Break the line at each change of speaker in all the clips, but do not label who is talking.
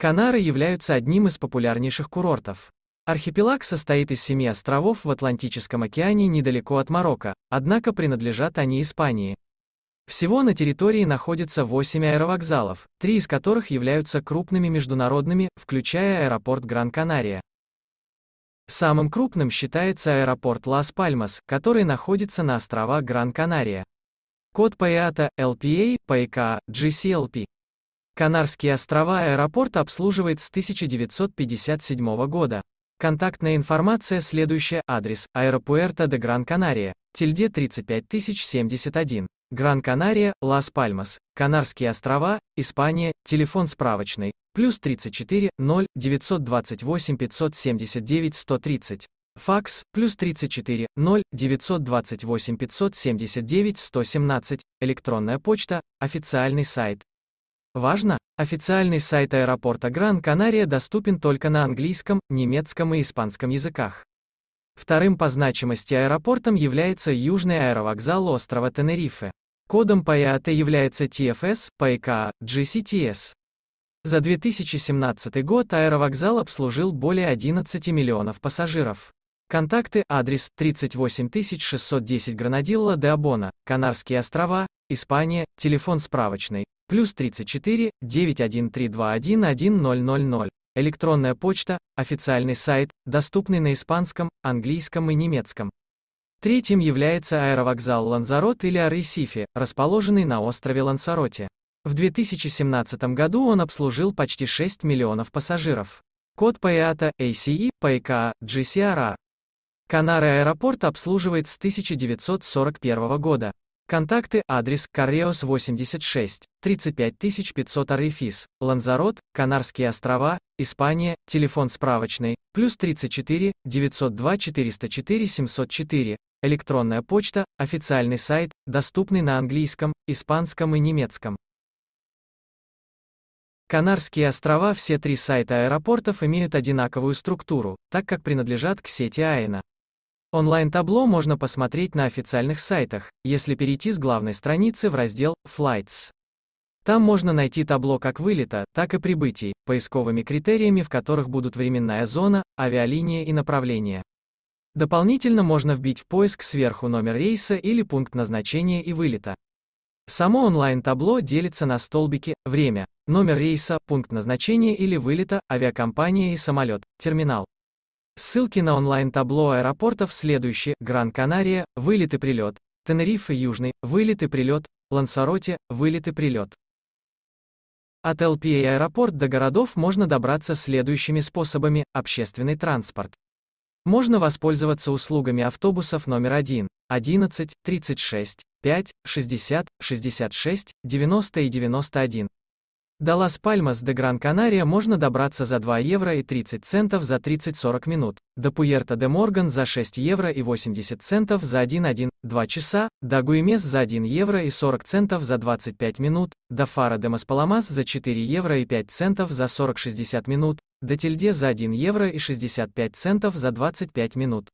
Канары являются одним из популярнейших курортов. Архипелаг состоит из семи островов в Атлантическом океане недалеко от Марокко, однако принадлежат они Испании. Всего на территории находится 8 аэровокзалов, три из которых являются крупными международными, включая аэропорт Гран-Канария. Самым крупным считается аэропорт Лас-Пальмас, который находится на острова Гран-Канария. Код ПАЭАТА, LPA, ПАЭКА, GCLP. Канарские острова аэропорт обслуживает с 1957 года. Контактная информация следующая. Адрес. Аэропуэрто де Гран Канария. Тильде 35071. Гран Канария, Лас-Пальмас. Канарские острова, Испания. Телефон справочный. Плюс 34 0 928 579 130. Факс. Плюс 34 0 928 579 117. Электронная почта. Официальный сайт. Важно, официальный сайт аэропорта Гран-Канария доступен только на английском, немецком и испанском языках. Вторым по значимости аэропортом является южный аэровокзал острова Тенерифе. Кодом по ИАТ является TFS, по ИКА, GCTS. За 2017 год аэровокзал обслужил более 11 миллионов пассажиров. Контакты, адрес 38610 Гранадилла де Абона, Канарские острова, Испания, телефон справочный плюс 34 913211000. Электронная почта, официальный сайт, доступный на испанском, английском и немецком. Третьим является аэровокзал Ланзарот или Арресифи, расположенный на острове Лансароте. В 2017 году он обслужил почти 6 миллионов пассажиров. Код ПАЭАТа, ACE, ПАЭКА, GCRR. Канары аэропорт обслуживает с 1941 года. Контакты адрес Кареос 86 35500 Арефис, Ланзарот, Канарские острова, Испания, телефон справочный, плюс 34 902 404 704, электронная почта, официальный сайт, доступный на английском, испанском и немецком. Канарские острова Все три сайта аэропортов имеют одинаковую структуру, так как принадлежат к сети АЭНа. Онлайн-табло можно посмотреть на официальных сайтах, если перейти с главной страницы в раздел «Flights». Там можно найти табло как вылета, так и прибытий, поисковыми критериями, в которых будут временная зона, авиалиния и направление. Дополнительно можно вбить в поиск сверху номер рейса или пункт назначения и вылета. Само онлайн-табло делится на столбики «Время», «Номер рейса», «Пункт назначения или вылета», «Авиакомпания» и «Самолет», «Терминал». Ссылки на онлайн-табло аэропортов следующие. Гран-Канария, вылет и прилет. Тенерифе Южный, вылет и прилет. Лансароте, вылет и прилет. От LPA аэропорт до городов можно добраться следующими способами. Общественный транспорт. Можно воспользоваться услугами автобусов номер 1, 11, 36, 5, 60, 66, 90 и 91, до Лас-Пальмас де Гран-Канария можно добраться за 2 евро и 30 центов за 30-40 минут, до Пуэрто де Морган за 6 евро и 80 центов за 1-1-2 часа, до Гуимес за 1 евро и 40 центов за 25 минут, до Фара де Маспаламас за 4 евро и 5 центов за 40-60 минут, до Тильде за 1 евро и 65 центов за 25 минут.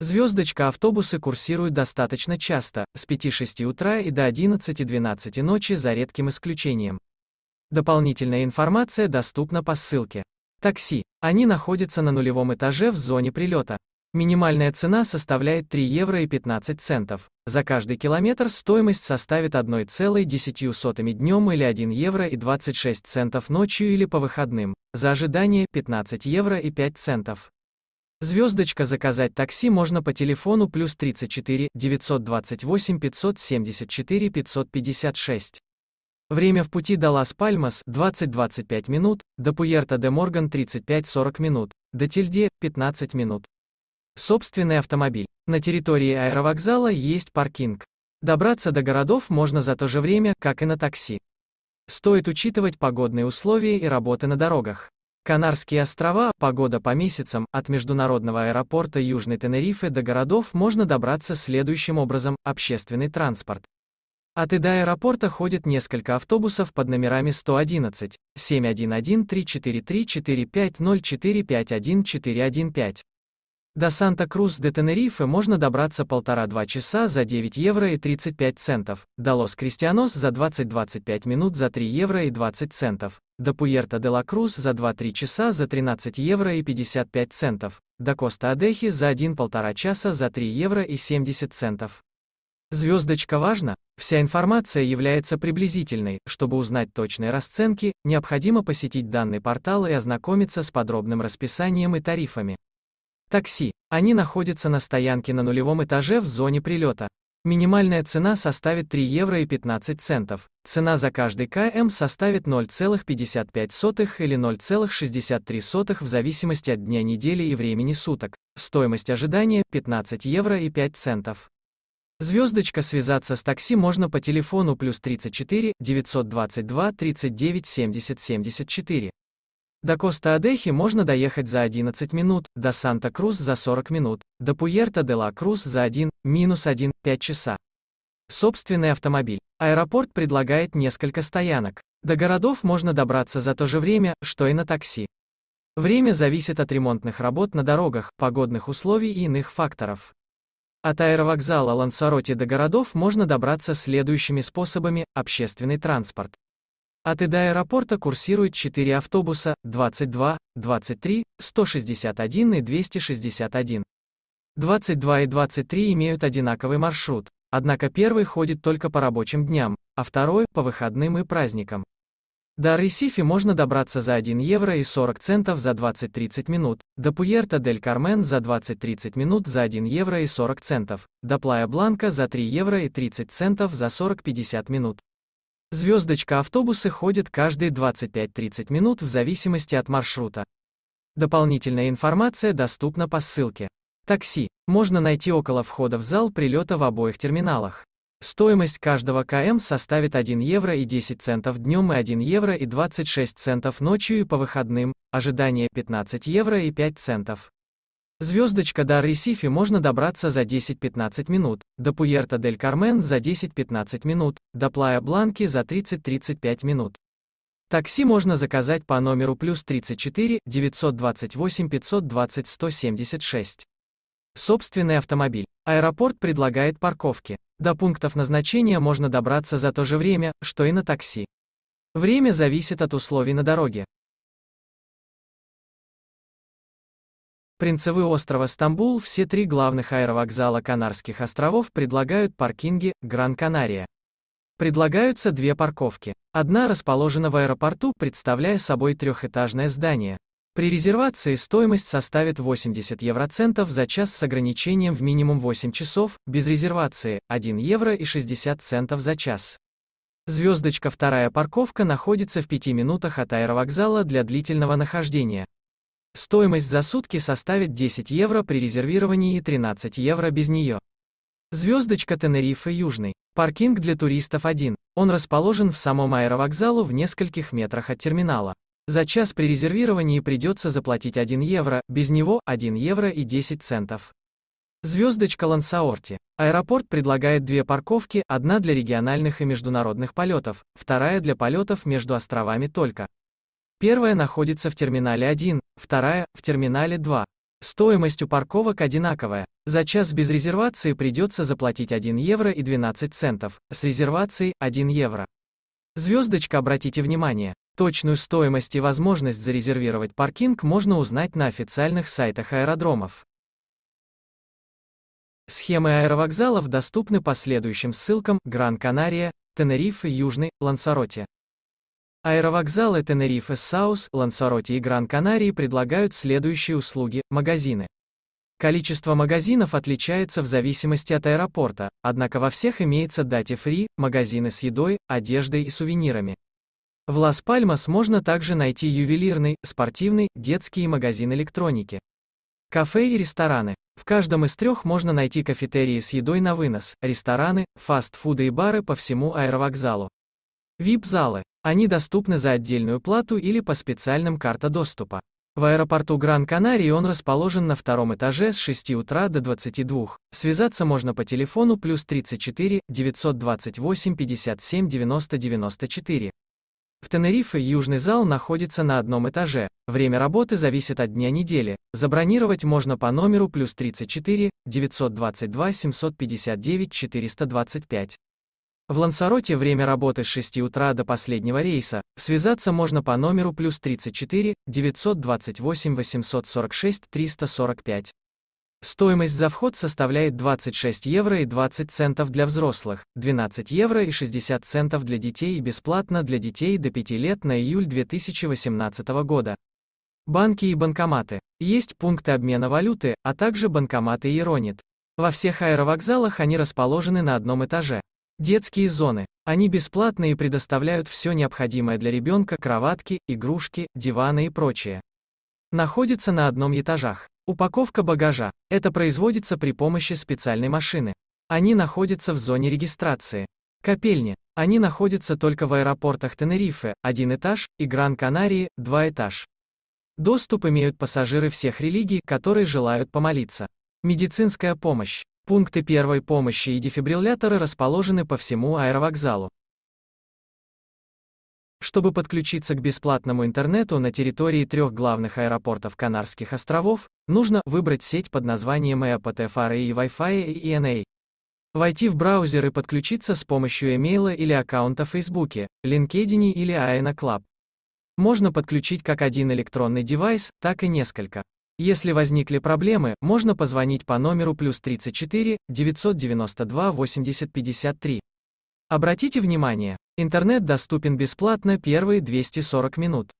Звездочка автобусы курсируют достаточно часто, с 5-6 утра и до 11-12 ночи за редким исключением. Дополнительная информация доступна по ссылке. Такси. Они находятся на нулевом этаже в зоне прилета. Минимальная цена составляет 3 евро и 15 центов. За каждый километр стоимость составит 1,10 днем или 1 евро и 26 центов ночью или по выходным. За ожидание 15 евро и 5 центов. Звездочка заказать такси можно по телефону плюс 34 928 574 556. Время в пути до Лас-Пальмас 20-25 минут, до Пуэрто-де-Морган 35-40 минут, до Тильде 15 минут. Собственный автомобиль. На территории аэровокзала есть паркинг. Добраться до городов можно за то же время, как и на такси. Стоит учитывать погодные условия и работы на дорогах. Канарские острова, погода по месяцам, от международного аэропорта Южной Тенерифе до городов можно добраться следующим образом, общественный транспорт. От а и до аэропорта ходит несколько автобусов под номерами 111, 711 343 4504 51415. До Санта-Крус де Тенерифе можно добраться полтора-два часа за 9 евро и 35 центов, до Лос-Кристианос за 20-25 минут за 3 евро и 20 центов, до Пуэрто де ла Крус за 2-3 часа за 13 евро и 55 центов, до Коста-Адехи за 1-1,5 часа за 3 евро и 70 центов. Звездочка важна. вся информация является приблизительной, чтобы узнать точные расценки, необходимо посетить данный портал и ознакомиться с подробным расписанием и тарифами. Такси. Они находятся на стоянке на нулевом этаже в зоне прилета. Минимальная цена составит 3 евро и 15 центов. Цена за каждый КМ составит 0,55 или 0,63 в зависимости от дня недели и времени суток. Стоимость ожидания – 15 евро и 5 центов. Звездочка связаться с такси можно по телефону плюс 34 922 39 70 74. До Коста-Адехи можно доехать за 11 минут, до Санта-Крус за 40 минут, до пуерто де ла крус за 1, минус 1, 5 часа. Собственный автомобиль. Аэропорт предлагает несколько стоянок. До городов можно добраться за то же время, что и на такси. Время зависит от ремонтных работ на дорогах, погодных условий и иных факторов. От аэровокзала Лансароте до городов можно добраться следующими способами – общественный транспорт. От и до аэропорта курсируют 4 автобуса – 22, 23, 161 и 261. 22 и 23 имеют одинаковый маршрут, однако первый ходит только по рабочим дням, а второй – по выходным и праздникам. До Ресифи можно добраться за 1 евро и 40 центов за 20-30 минут, до Пуэрто-дель-Кармен за 20-30 минут за 1 евро и 40 центов, до Плая-Бланка за 3 евро и 30 центов за 40-50 минут. Звездочка автобусы ходят каждые 25-30 минут в зависимости от маршрута. Дополнительная информация доступна по ссылке. Такси. Можно найти около входа в зал прилета в обоих терминалах. Стоимость каждого КМ составит 1 евро и 10 центов днем и 1 евро и 26 центов ночью и по выходным, ожидание 15 евро и 5 центов. Звездочка до Ресифи можно добраться за 10-15 минут, до Пуэрто-дель-Кармен за 10-15 минут, до Плая-Бланки за 30-35 минут. Такси можно заказать по номеру плюс 34 928 520 176. Собственный автомобиль. Аэропорт предлагает парковки. До пунктов назначения можно добраться за то же время, что и на такси. Время зависит от условий на дороге. Принцевы острова Стамбул все три главных аэровокзала Канарских островов предлагают паркинги Гран-Канария. Предлагаются две парковки. Одна расположена в аэропорту, представляя собой трехэтажное здание, при резервации стоимость составит 80 евроцентов за час с ограничением в минимум 8 часов, без резервации – 1 евро и 60 центов за час. Звездочка вторая парковка находится в 5 минутах от аэровокзала для длительного нахождения. Стоимость за сутки составит 10 евро при резервировании и 13 евро без нее. Звездочка Тенерифе Южный. Паркинг для туристов 1. Он расположен в самом аэровокзалу в нескольких метрах от терминала. За час при резервировании придется заплатить 1 евро, без него 1 евро и 10 центов. Звездочка Лансаорти. Аэропорт предлагает две парковки, одна для региональных и международных полетов, вторая для полетов между островами только. Первая находится в терминале 1, вторая – в терминале 2. Стоимость у парковок одинаковая. За час без резервации придется заплатить 1 евро и 12 центов, с резервацией – 1 евро. Звездочка, обратите внимание, Точную стоимость и возможность зарезервировать паркинг можно узнать на официальных сайтах аэродромов. Схемы аэровокзалов доступны по следующим ссылкам Гран-Канария, Тенерифе, Южный, Лансароте. Аэровокзалы Тенерифе, Саус, Лансароте и Гран-Канарии предлагают следующие услуги, магазины. Количество магазинов отличается в зависимости от аэропорта, однако во всех имеется дате фри, магазины с едой, одеждой и сувенирами. В Лас-Пальмас можно также найти ювелирный, спортивный, детский и магазин электроники. Кафе и рестораны. В каждом из трех можно найти кафетерии с едой на вынос, рестораны, фастфуды и бары по всему аэровокзалу. Вип-залы залы Они доступны за отдельную плату или по специальным карта доступа. В аэропорту Гран-Канарии он расположен на втором этаже с 6 утра до 22. Связаться можно по телефону плюс 34 928 57 90 94. В Тенерифе южный зал находится на одном этаже, время работы зависит от дня недели, забронировать можно по номеру плюс 34 922 759 425. В Лансароте время работы с 6 утра до последнего рейса, связаться можно по номеру плюс 34 928 846 345. Стоимость за вход составляет 26 евро и 20 центов для взрослых, 12 евро и 60 центов для детей и бесплатно для детей до 5 лет на июль 2018 года. Банки и банкоматы. Есть пункты обмена валюты, а также банкоматы Иронит. Во всех аэровокзалах они расположены на одном этаже. Детские зоны. Они бесплатные и предоставляют все необходимое для ребенка, кроватки, игрушки, диваны и прочее. Находятся на одном этажах. Упаковка багажа. Это производится при помощи специальной машины. Они находятся в зоне регистрации. Копельни. Они находятся только в аэропортах Тенерифе, один этаж, и Гран-Канарии, два этаж. Доступ имеют пассажиры всех религий, которые желают помолиться. Медицинская помощь. Пункты первой помощи и дефибрилляторы расположены по всему аэровокзалу. Чтобы подключиться к бесплатному интернету на территории трех главных аэропортов Канарских островов, нужно выбрать сеть под названием EAPTFRA и Wi-Fi и ENA. Войти в браузер и подключиться с помощью имейла или аккаунта в Facebook, LinkedIn или AENA Club. Можно подключить как один электронный девайс, так и несколько. Если возникли проблемы, можно позвонить по номеру плюс 34 992 8053. Обратите внимание, интернет доступен бесплатно первые 240 минут.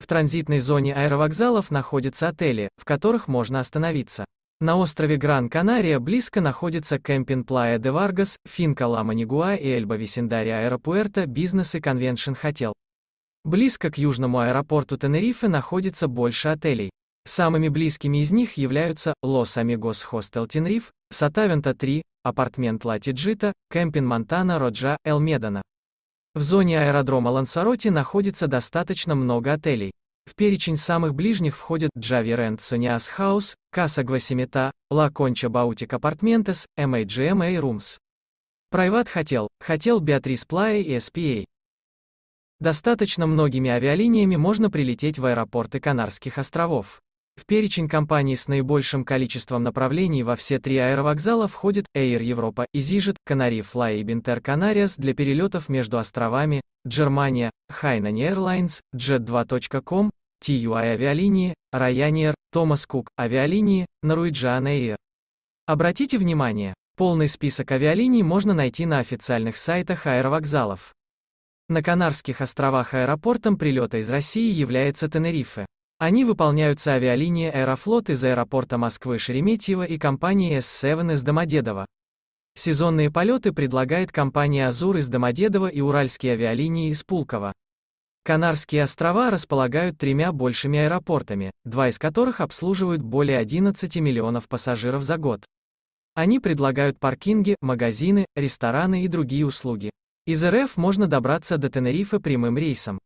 В транзитной зоне аэровокзалов находятся отели, в которых можно остановиться. На острове Гран-Канария близко находится кемпинг Плая де Варгас, Финка Лама Нигуа и Эльба Висендария Аэропуэрто Бизнес и Конвеншн Хотел. Близко к южному аэропорту Тенерифе находится больше отелей. Самыми близкими из них являются Лос Амигос Хостел Тенриф, Сатавента 3, апартмент Латиджита, Кемпин Монтана Роджа Эл Медана. В зоне аэродрома Лансароти находится достаточно много отелей. В перечень самых ближних входят Джави Рент Сониас Хаус, Каса Гвасимета, Ла Конча Баутик Апартментес, MHGMA Румс. Прайват хотел, хотел Беатрис Плая и SPA. Достаточно многими авиалиниями можно прилететь в аэропорты Канарских островов. В перечень компаний с наибольшим количеством направлений во все три аэровокзала входят Air Europa, EasyJet, Canary Fly и Binter Canarias для перелетов между островами, Germania, Hainan Airlines, Jet2.com, TUI авиалинии, Ryanair, Thomas Cook авиалинии, Norwegian Air. Обратите внимание, полный список авиалиний можно найти на официальных сайтах аэровокзалов. На Канарских островах аэропортом прилета из России является Тенерифе. Они выполняются авиалинией «Аэрофлот» из аэропорта Москвы Шереметьево и компанией S7 из Домодедово. Сезонные полеты предлагает компания «Азур» из Домодедово и уральские авиалинии из Пулково. Канарские острова располагают тремя большими аэропортами, два из которых обслуживают более 11 миллионов пассажиров за год. Они предлагают паркинги, магазины, рестораны и другие услуги. Из РФ можно добраться до Тенерифе прямым рейсом.